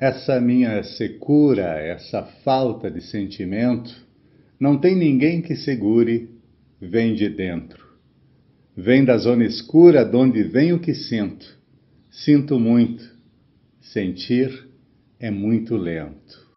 Essa minha secura, essa falta de sentimento, não tem ninguém que segure, vem de dentro. Vem da zona escura, de onde vem o que sinto. Sinto muito. Sentir é muito lento.